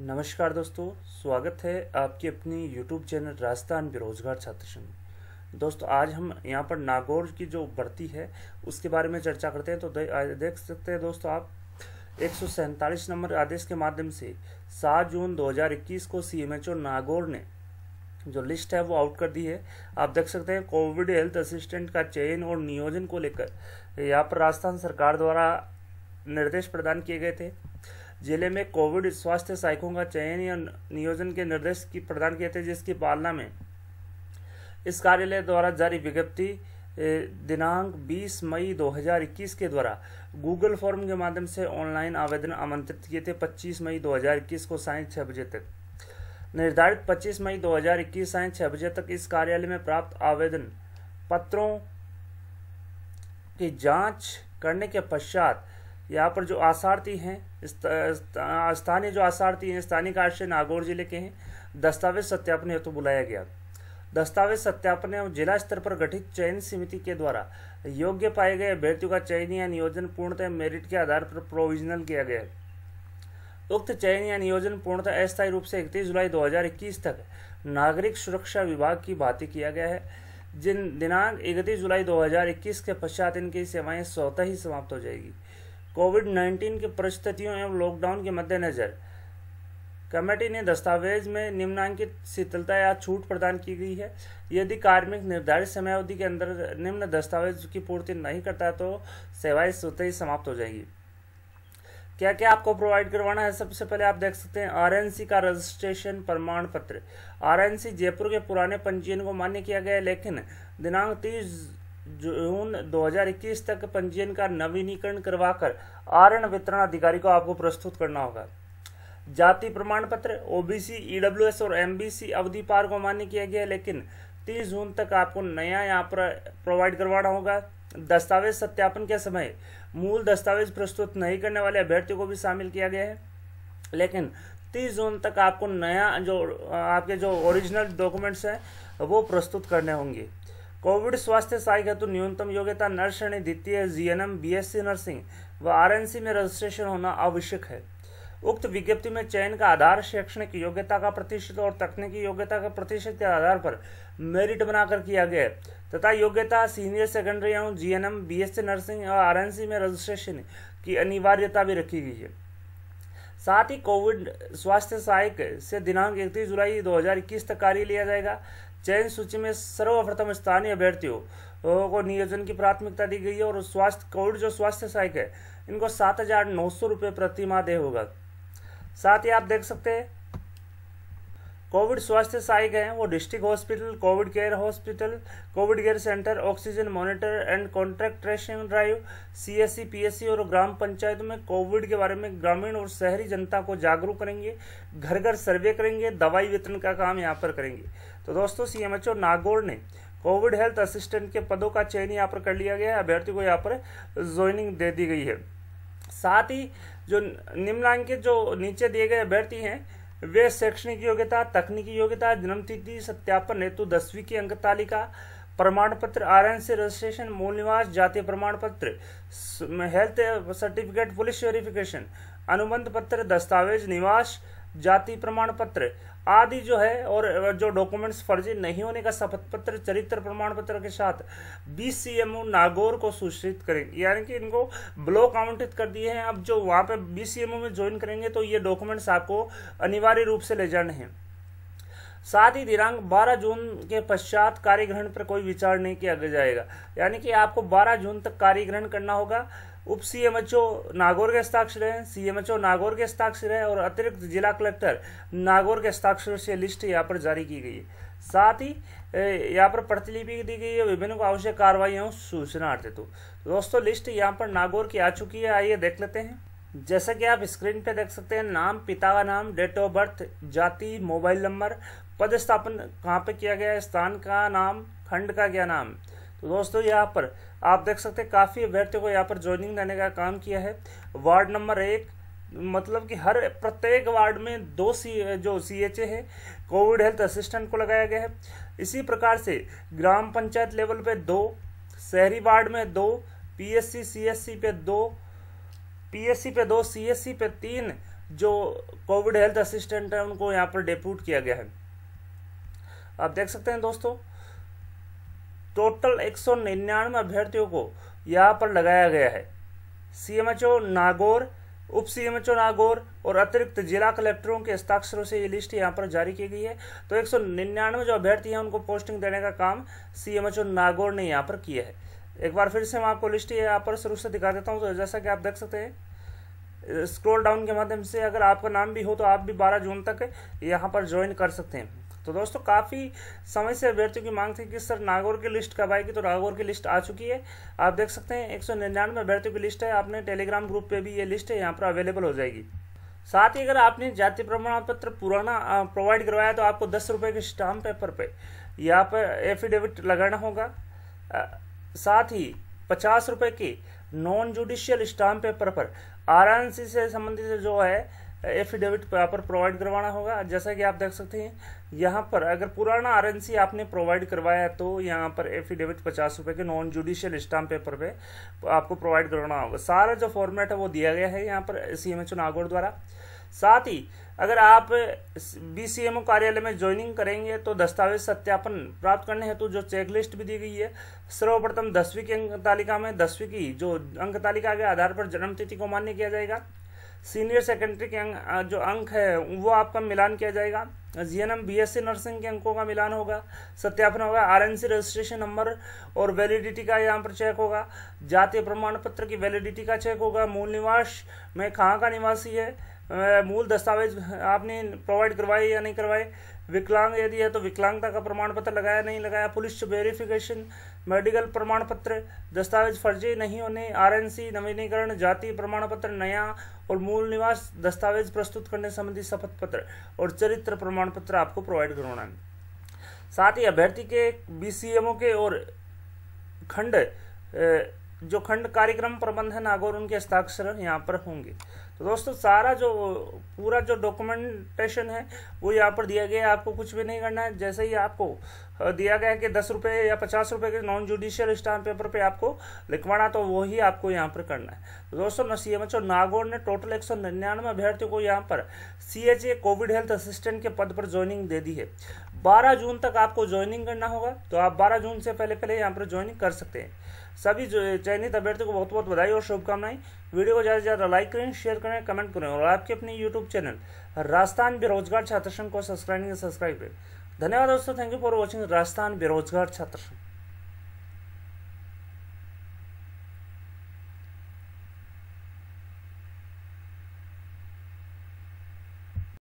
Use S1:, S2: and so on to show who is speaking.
S1: नमस्कार दोस्तों स्वागत है आपके अपनी यूट्यूब चैनल राजस्थान बेरोजगार छात्र संघ दोस्तों आज हम यहाँ पर नागौर की जो भर्ती है उसके बारे में चर्चा करते हैं तो दे, देख सकते हैं दोस्तों आप एक नंबर आदेश के माध्यम से 7 जून 2021 को सी एम नागौर ने जो लिस्ट है वो आउट कर दी है आप देख सकते हैं कोविड हेल्थ असिस्टेंट का चयन और नियोजन को लेकर यहाँ पर राजस्थान सरकार द्वारा निर्देश प्रदान किए गए थे जिले में कोविड स्वास्थ्य सहायकों का चयन या नियोजन के निर्देश की प्रदान किए थे जिसकी पालना में इस कार्यालय द्वारा जारी विज्ञप्ति दिनांक 20 मई 2021 के द्वारा गूगल फॉर्म के माध्यम से ऑनलाइन आवेदन आमंत्रित किए थे 25 मई 2021 को साय छः बजे तक निर्धारित 25 मई 2021 साय छः बजे तक इस कार्यालय में प्राप्त आवेदन पत्रों की जांच करने के पश्चात यहाँ पर जो आसारती हैं स्थानीय जो आसारती हैं स्थानीय कार्य नागौर जिले के हैं दस्तावेज सत्यापन हेतु तो बुलाया गया दस्तावेज सत्यापन एवं जिला स्तर पर गठित चयन समिति के द्वारा योग्य पाए गए अभ्यर्थियों का चयन या नियोजन पूर्णतः मेरिट के आधार पर प्रोविजनल किया गया उक्त चयन या नियोजन पूर्णतः अस्थायी रूप से इकतीस जुलाई 2021 तक नागरिक सुरक्षा विभाग की भांति किया गया है जिन दिनांक इकतीस जुलाई 2021 के पश्चात इनकी सेवाएं स्वतः ही समाप्त हो जाएगी कोविड 19 की परिस्थितियों एवं लॉकडाउन के मद्देनज़र कमेटी ने दस्तावेज में निम्नांकित शिथिलता या छूट प्रदान की गई है यदि कार्मिक निर्धारित समय अवधि के अंदर निम्न दस्तावेज की पूर्ति नहीं करता तो सेवाएं स्वतः ही समाप्त हो जाएगी क्या क्या आपको प्रोवाइड करवाना है सबसे पहले आप देख सकते हैं आरएनसी का रजिस्ट्रेशन प्रमाण पत्र आरएनसी जयपुर के पुराने पंजीयन को मान्य किया गया है लेकिन दिनांक तीस जून 2021 तक पंजीयन का नवीनीकरण करवाकर आरण वितरण अधिकारी को आपको प्रस्तुत करना होगा जाति प्रमाण पत्र ओबीसी ईडब्ल्यूएस e और एमबीसी अवधि पार को मान्य किया गया लेकिन 30 जून तक आपको नया यहाँ पर प्रोवाइड करवाना होगा दस्तावेज सत्यापन के समय मूल दस्तावेज प्रस्तुत नहीं करने वाले अभ्यर्थियों को भी शामिल किया गया है लेकिन 30 जून तक आपको नया जो आपके जो ओरिजिनल डॉक्यूमेंट्स हैं वो प्रस्तुत करने होंगे कोविड स्वास्थ्य सहायक हेतु न्यूनतम योग्यता नर्स श्रेणी द्वितीय जीएनएम बीएससी नर्सिंग व आरएनसी में रजिस्ट्रेशन होना आवश्यक है उक्त विज्ञप्ति में चयन का आधार शैक्षणिक योग्यता का प्रतिशत और तकनीकी योग्यता का प्रतिशत के आधार पर मेरिट बनाकर किया गया तथा योग्यता सीनियर सेकेंडरी एवं जीएनएम बीएससी नर्सिंग और आरएनसी में रजिस्ट्रेशन की अनिवार्यता भी रखी गई है साथ ही कोविड स्वास्थ्य सहायक से दिनांक इकतीस जुलाई 2021 तक कार्य लिया जाएगा चयन सूची में सर्वप्रथम स्थानीय अभ्यर्थियों को नियोजन की प्राथमिकता दी गई है और स्वास्थ्य कोविड जो स्वास्थ्य सहायक है इनको सात हजार नौ सौ रुपये प्रतिमा दे होगा साथ ही आप देख सकते हैं कोविड स्वास्थ्य सहायक हैं वो district hospital COVID care hospital COVID care centre oxygen monitor and contract tracing drive CSC PSC e, e और ग्राम पंचायत में कोविड के बारे में ग्रामीण और शहरी जनता को जागरूक करेंगे घर घर सर्वे करेंगे दवाई वितरण का काम यहाँ पर करेंगे तो दोस्तों सीएमएचओ नागौर ने कोविड हेल्थ असिस्टेंट के पदों का चयन यहाँ पर कर लिया गया है अभ्यर्थी को यहाँ पर ज्वाइनिंग दे दी गई है साथ ही जो निम्नांकित जो नीचे दिए गए अभ्यर्थी हैं वे शैक्षणिक योग्यता तकनीकी योग्यता जन्म तिथि सत्यापन हेतु दसवीं की अंक तालिका प्रमाण पत्र आर एन सी रजिस्ट्रेशन मूल निवास जातीय प्रमाण पत्र हेल्थ सर्टिफिकेट पुलिस वेरिफिकेशन अनुबंध पत्र दस्तावेज निवास जाति प्रमाण पत्र आदि जो है और जो डॉक्यूमेंट्स फर्जी नहीं होने का शपथ पत्र चरित्र प्रमाण पत्र के साथ B C M O Nagaur को सूचित करेंगे यानी कि इनको ब्लॉक आवंटित कर दिए हैं अब जो वहाँ पे बी सी एम ओ में ज्वाइन करेंगे तो ये डॉक्यूमेंट्स आपको अनिवार्य रूप से ले जाने हैं साथ ही दिनांक 12 जून के पश्चात कार्यग्रहण पर कोई विचार नहीं किया जाएगा यानी कि आपको 12 जून तक कार्यग्रहण करना होगा उप C M H O Nagaur के हस्ताक्षर हैं C M H O Nagaur के हस्ताक्षर हैं और अतिरिक्त जिला कलेक्टर नागौर के हस्ताक्षर से लिस्ट यहाँ पर जारी की गई है साथ ही यहाँ पर प्रतिलिपि दी गई है विभिन्न आवश्यक कार्रवाई सूचना अर्थित तो दोस्तों लिस्ट यहाँ पर नागौर की आ चुकी है आइए देख लेते हैं जैसा कि आप स्क्रीन पे देख सकते हैं नाम पिता का नाम डेट ऑफ बर्थ जाति मोबाइल नंबर पद स्थापन कहाँ पे किया गया स्थान का नाम खंड का क्या नाम तो दोस्तों यहाँ पर आप देख सकते हैं काफ़ी अभ्यर्थियों को यहाँ पर ज्वाइनिंग देने का काम किया है वार्ड नंबर एक मतलब कि हर प्रत्येक वार्ड में दो सी जो सी एच ए है कोविड हेल्थ असिस्टेंट को लगाया गया है इसी प्रकार से ग्राम पंचायत लेवल पे दो शहरी वार्ड में दो पीएससी सीएससी पे दो पीएससी पे दो सीएससी पे तीन जो कोविड हेल्थ असिस्टेंट है उनको यहाँ पर डेप्यूट किया गया है आप देख सकते हैं दोस्तों टोटल एक सौ निन्यानवे अभ्यर्थियों को यहाँ पर लगाया गया है सीएमएचओ नागौर उप सीएमएचओ नागौर और अतिरिक्त जिला कलेक्टरों के हस्ताक्षरों से ये लिस्ट यहाँ पर जारी की गई है तो एक जो अभ्यर्थी हैं उनको पोस्टिंग देने का काम सीएमएचओ नागौर ने यहाँ पर किया है एक बार फिर से मैं आपको लिस्ट यहाँ पर शुरू से दिखा देता हूँ तो जैसा कि आप देख सकते हैं स्क्रॉल डाउन के माध्यम से अगर आपका नाम भी हो तो आप भी बारह जून तक यहाँ पर ज्वाइन कर सकते हैं तो दोस्तों काफ़ी समय से अभ्यर्थियों की मांग थी कि सर नागौर की लिस्ट कब आएगी तो नागौर की लिस्ट आ चुकी है आप देख सकते हैं एक सौ निन्यानवे अभ्यर्थियों की लिस्ट है आपने टेलीग्राम ग्रुप पे भी ये लिस्ट है यहाँ पर अवेलेबल हो जाएगी साथ ही अगर आपने जाति प्रमाण पत्र पुराना प्रोवाइड करवाया तो आपको दस रुपये के स्टाम्प पेपर पे यहाँ पर एफिडेविट लगाना होगा साथ ही पचास रुपये की नॉन जुडिशियल स्टाम्प पेपर पर आर से संबंधित जो है एफिडेविट प्रॉपर प्रोवाइड करवाना होगा जैसा कि आप देख सकते हैं यहाँ पर अगर पुराना आर आपने प्रोवाइड करवाया तो यहाँ पर एफिडेविट पचास रुपये के नॉन जुडिशियल स्टाम्प पेपर पे आपको प्रोवाइड करवाना होगा सारा जो फॉर्मेट है वो दिया गया है यहाँ पर सी एम नागौर द्वारा साथ ही अगर आप बी सी एम ओ कार्यालय में ज्वाइनिंग करेंगे तो दस्तावेज सत्यापन प्राप्त करने हेतु तो जो चेकलिस्ट भी दी गई है सर्वप्रथम दसवीं की अंक तालिका में दसवीं की जो अंक तालिका के आधार पर जन्म तिथि को मान्य किया जाएगा सीनियर सेकेंडरी के जो अंक है वो आपका मिलान किया जाएगा G N B S C nursing के अंकों का मिलान होगा सत्यापन होगा R N C registration number और वैलिडिटी का यहाँ पर चेक होगा जातीय प्रमाण पत्र की वैलिडिटी का चेक होगा मूल निवास में कहाँ का निवासी है मूल दस्तावेज आपने प्रोवाइड करवाए या नहीं करवाए विकलांग यदि है तो विकलांगता का प्रमाण पत्र लगाया नहीं लगाया पुलिस वेरिफिकेशन मेडिकल प्रमाण पत्र दस्तावेज फर्जी नहीं होने आरएनसी नवीनीकरण जाति प्रमाण पत्र नया और मूल निवास दस्तावेज प्रस्तुत करने संबंधी शपथ पत्र और चरित्र प्रमाण पत्र आपको प्रोवाइड करवाना है साथ ही अभ्यर्थी के बी के और खंड जो खंड कार्यक्रम प्रबंधन नागौर उनके हस्ताक्षर यहाँ पर होंगे तो दोस्तों सारा जो पूरा जो डॉक्यूमेंटेशन है वो यहाँ पर दिया गया है आपको कुछ भी नहीं करना है जैसे ही आपको दिया गया है कि दस रुपये या पचास रुपये के नॉन जुडिशियल स्टाम्प पेपर पे आपको लिखवाना तो वो ही आपको यहाँ पर करना है तो दोस्तों ना सी और नागौर ने टोटल एक सौ निन्यानवे अभ्यर्थियों को यहाँ पर C H A COVID health assistant के पद पर ज्वाइनिंग दे दी है बारह जून तक आपको ज्वाइनिंग करना होगा तो आप बारह जून से पहले पहले यहाँ पर ज्वाइनिंग कर सकते हैं सभी चयनित अभ्यर्थियों को बहुत बहुत बधाई और शुभकामनाएं वीडियो को ज़्यादा से ज़्यादा लाइक करें शेयर करें कमेंट करें और आपके अपने यूट्यूब चैनल राजस्थान बेरोजगार छात्र संघ को सब्सक्राइब सब्सक्राइब करें धन्यवाद दोस्तों thank you for watching Rajasthan बेरोजगार छात्र संघ